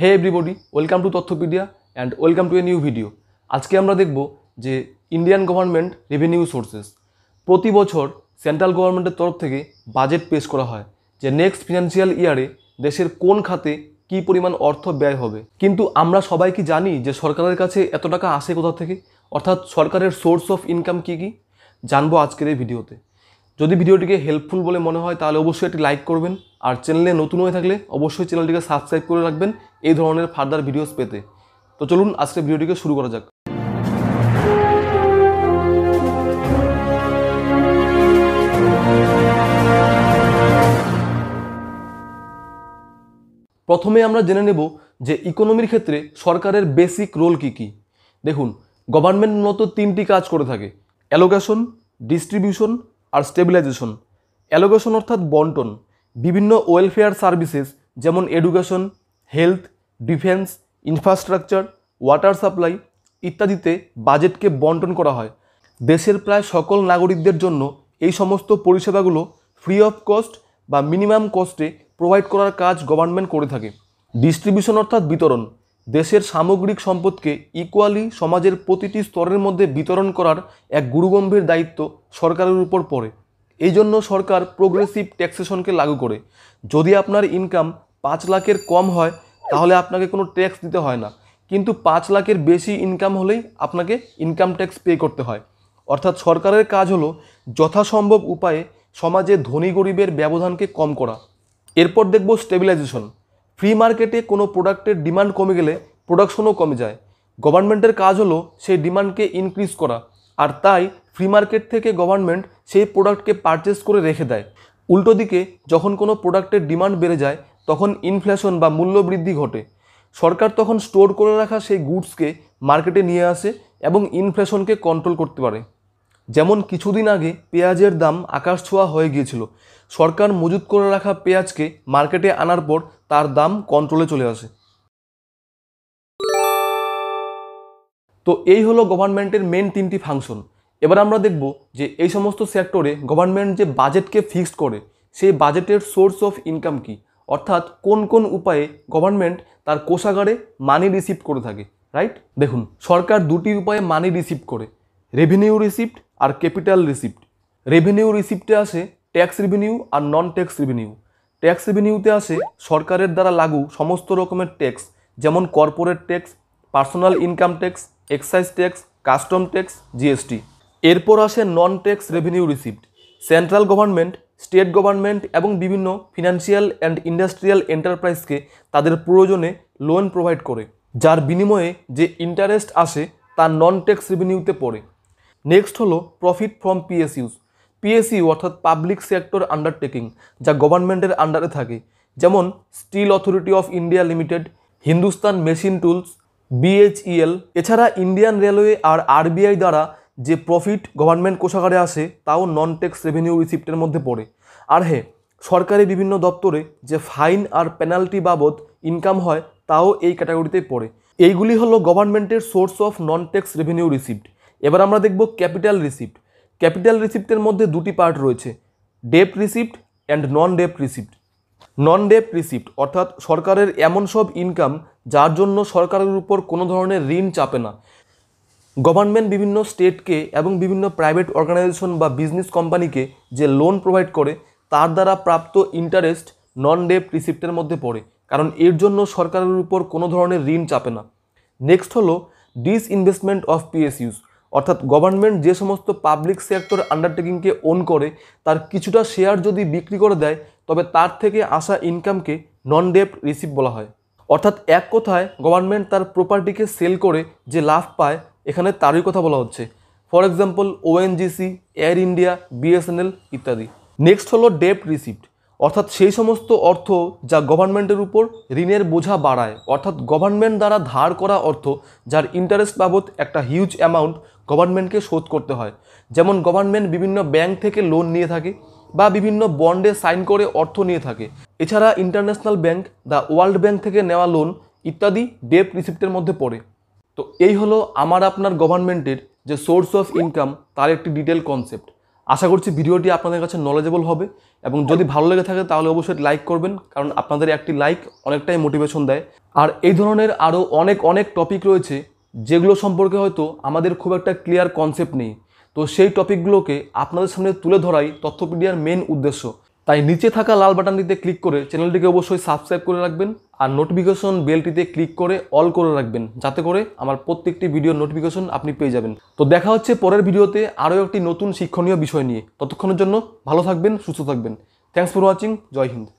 hey everybody welcome to তথ্যপিডিয়া and welcome to a new video আজকে আমরা দেখব যে ইন্ডিয়ান গভর্নমেন্ট রেভিনিউ সোর্সেস প্রতি বছর সেন্ট্রাল গভর্নমেন্টের তরফ থেকে বাজেট পেশ করা হয় যে নেক্সট ফিনান্সিয়াল ইয়ারে দেশের কোন খাতে কি পরিমাণ অর্থ ব্যয় হবে কিন্তু আমরা সবাই কি জানি যে সরকারের কাছে এত টাকা আসে কোথা থেকে অর্থাৎ সরকারের সোর্স অফ ইনকাম কী কী জানবো আজকের এই ভিডিওতে যদি ভিডিওটিকে হেল্পফুল বলে মনে হয় তাহলে অবশ্যই একটি লাইক করবেন আর চ্যানেলে নতুন হয়ে থাকলে অবশ্যই চ্যানেলটিকে সাবস্ক্রাইব করে রাখবেন এই ধরনের ফার্দার ভিডিওস পেতে তো চলুন আজকে ভিডিওটিকে শুরু করা যাক প্রথমে আমরা জেনে নেব যে ইকোনমির ক্ষেত্রে সরকারের বেসিক রোল কি কি দেখুন গভর্নমেন্ট মূলত তিনটি কাজ করে থাকে অ্যালোকেশন ডিস্ট্রিবিউশন আর স্টেবিলাইজেশন অ্যালোগেশন অর্থাৎ বন্টন বিভিন্ন ওয়েলফেয়ার সার্ভিসেস যেমন education health defence infrastructure water supply ইত্যাদিতে বাজেটকে বন্টন করা হয় দেশের প্রায় সকল নাগরিকদের জন্য এই সমস্ত পরিষেবাগুলো ফ্রি অফ কস্ট বা মিনিমাম কস্টে প্রোভাইড করার কাজ গভর্নমেন্ট করে থাকে ডিস্ট্রিবিউশন অর্থাৎ বিতরণ দেশের সামগ্রিক সম্পদকে ইকুয়ালি সমাজের প্রতিটি স্তরের মধ্যে বিতরণ করার এক গুরুগম্ভীর দায়িত্ব সরকারের উপর পড়ে এই জন্য সরকার প্রোগ্রেসিভ ট্যাক্সেশনকে লাগু করে যদি আপনার ইনকাম পাঁচ লাখের কম হয় তাহলে আপনাকে কোনো ট্যাক্স দিতে হয় না কিন্তু পাঁচ লাখের বেশি ইনকাম হলেই আপনাকে ইনকাম ট্যাক্স পে করতে হয় অর্থাৎ সরকারের কাজ হলো যথাসম্ভব উপায়ে সমাজে ধনী গরিবের ব্যবধানকে কম করা এরপর দেখব স্টেবিলাইজেশন ফ্রি মার্কেটে কোনো প্রোডাক্টের ডিমান্ড কমে গেলে প্রোডাকশনও কমে যায় গভর্নমেন্টের কাজ হলো সেই ডিমান্ডকে ইনক্রিজ করা আর তাই ফ্রি মার্কেট থেকে গভর্নমেন্ট সেই প্রোডাক্টকে পারচেস করে রেখে দেয় উল্টো দিকে যখন কোনো প্রোডাক্টের ডিমান্ড বেড়ে যায় তখন ইনফ্লেশন বা মূল্যবৃদ্ধি ঘটে সরকার তখন স্টোর করে রাখা সেই গুডসকে মার্কেটে নিয়ে আসে এবং ইনফ্লেশনকে কন্ট্রোল করতে পারে যেমন কিছুদিন আগে পেঁয়াজের দাম আকাশ ছোঁয়া হয়ে গিয়েছিল সরকার মজুত করে রাখা পেঁয়াজকে মার্কেটে আনার পর তার দাম কন্ট্রোলে চলে আসে তো এই হলো গভর্নমেন্টের মেন তিনটি ফাংশন এবার আমরা দেখব যে এই সমস্ত সেক্টরে গভর্নমেন্ট যে বাজেটকে ফিক্সড করে সেই বাজেটের সোর্স অফ ইনকাম কি অর্থাৎ কোন কোন উপায়ে গভর্নমেন্ট তার কোষাগারে মানি রিসিভ করে থাকে রাইট দেখুন সরকার দুটি উপায়ে মানি রিসিভ করে রেভিনিউ রিসিপ্ট আর ক্যাপিটাল রিসিপ্ট রেভিনিউ রিসিপ্টে আসে ট্যাক্স রেভিনিউ আর নন ট্যাক্স রেভিনিউ ট্যাক্স রেভিনিউতে আসে সরকারের দ্বারা লাগু সমস্ত রকমের ট্যাক্স যেমন corporate tax personal income tax excise tax custom tax GST এরপর আসে non tax revenue receipt central government state government এবং বিভিন্ন ফিনান্সিয়াল অ্যান্ড ইন্ডাস্ট্রিয়াল এন্টারপ্রাইজকে তাদের প্রয়োজনে লোন প্রোভাইড করে যার বিনিময়ে যে ইন্টারেস্ট আসে তা নন ট্যাক্স রেভিনিউতে পড়ে নেক্সট হলো প্রফিট ফ্রম পিএসইউস পিএসইউ অর্থাৎ পাবলিক সেক্টর আন্ডারটেকিং যা গভর্নমেন্টের আন্ডারে থাকে যেমন steel authority of India limited Hindustan machine tools BHEL এছাড়া ইন্ডিয়ান রেলওয়ে আর আরবিআই দ্বারা যে প্রফিট গভর্নমেন্ট কোষাগারে আসে তাও নন ট্যাক্স রেভিনিউ রিসিপ্টের মধ্যে পড়ে আর হ্যাঁ সরকারি বিভিন্ন দপ্তরে যে ফাইন আর পেনাল্টি বাবদ ইনকাম হয় তাও এই ক্যাটাগরিতে পড়ে এইগুলি হলো গভর্নমেন্টের source of non tax revenue receipt এবার আমরা দেখব ক্যাপিটাল রিসিপ্ট ক্যাপিটাল রিসিপ্টের মধ্যে দুটি পার্ট রয়েছে debt receipt and non debt receipt non debt receipt অর্থাৎ সরকারের এমন সব ইনকাম যার জন্য সরকারের উপর কোনো ধরনের ঋণ চাপে না গভর্নমেন্ট বিভিন্ন স্টেটকে এবং বিভিন্ন প্রাইভেট অর্গানাইজেশন বা বিজনেস কোম্পানিকে যে লোন প্রোভাইড করে তার দ্বারা প্রাপ্ত ইন্টারেস্ট নন ডেপ রিসিপ্টের মধ্যে পড়ে কারণ এর জন্য সরকারের উপর কোনো ধরনের ঋণ চাপে না নেক্সট হলো ইনভেস্টমেন্ট অফ পিএসইউস অর্থাৎ গভর্নমেন্ট যে সমস্ত পাবলিক সেক্টর আন্ডারটেকিংকে ওন করে তার কিছুটা শেয়ার যদি বিক্রি করে দেয় তবে তার থেকে আসা ইনকামকে নন ডেপ্ট রিসিভ বলা হয় অর্থাৎ এক কথায় গভর্নমেন্ট তার প্রপার্টিকে সেল করে যে লাভ পায় এখানে তারই কথা বলা হচ্ছে for example ONGC Air India BSNL ইত্যাদি নেক্সট হলো ডেপ রিসিপ্ট অর্থাৎ সেই সমস্ত অর্থ যা গভর্নমেন্টের উপর ঋণের বোঝা বাড়ায় অর্থাৎ গভর্নমেন্ট দ্বারা ধার করা অর্থ যার ইন্টারেস্ট বাবদ একটা হিউজ অ্যামাউন্ট গভর্নমেন্টকে শোধ করতে হয় যেমন গভর্নমেন্ট বিভিন্ন ব্যাংক থেকে লোন নিয়ে থাকে বা বিভিন্ন বন্ডে সাইন করে অর্থ নিয়ে থাকে এছাড়া international bank the world bank থেকে নেওয়া লোন ইত্যাদি ডেপ রিসিপ্টের মধ্যে পড়ে তো এই হলো আমার আপনার গভর্নমেন্টের যে সোর্স অফ ইনকাম তার একটি ডিটেল কনসেপ্ট আশা করছি ভিডিওটি আপনাদের কাছে নলেজেবল হবে এবং যদি ভালো লেগে থাকে তাহলে অবশ্যই লাইক করবেন কারণ আপনাদের একটি লাইক অনেকটাই মোটিভেশন দেয় আর এই ধরনের আরও অনেক অনেক টপিক রয়েছে যেগুলো সম্পর্কে হয়তো আমাদের খুব একটা ক্লিয়ার কনসেপ্ট নেই তো সেই টপিকগুলোকে আপনাদের সামনে তুলে ধরাই তথ্যপিডিয়ার মেন উদ্দেশ্য তাই নিচে থাকা লাল বাটনটিতে ক্লিক করে চ্যানেলটিকে অবশ্যই সাবস্ক্রাইব করে রাখবেন আর নোটিফিকেশন বেলটিতে ক্লিক করে অল করে রাখবেন যাতে করে আমার প্রত্যেকটি ভিডিওর নোটিফিকেশন আপনি পেয়ে যাবেন তো দেখা হচ্ছে পরের ভিডিওতে আরও একটি নতুন শিক্ষণীয় বিষয় নিয়ে ততক্ষণের জন্য ভালো থাকবেন সুস্থ থাকবেন থ্যাংকস ফর ওয়াচিং জয় হিন্দ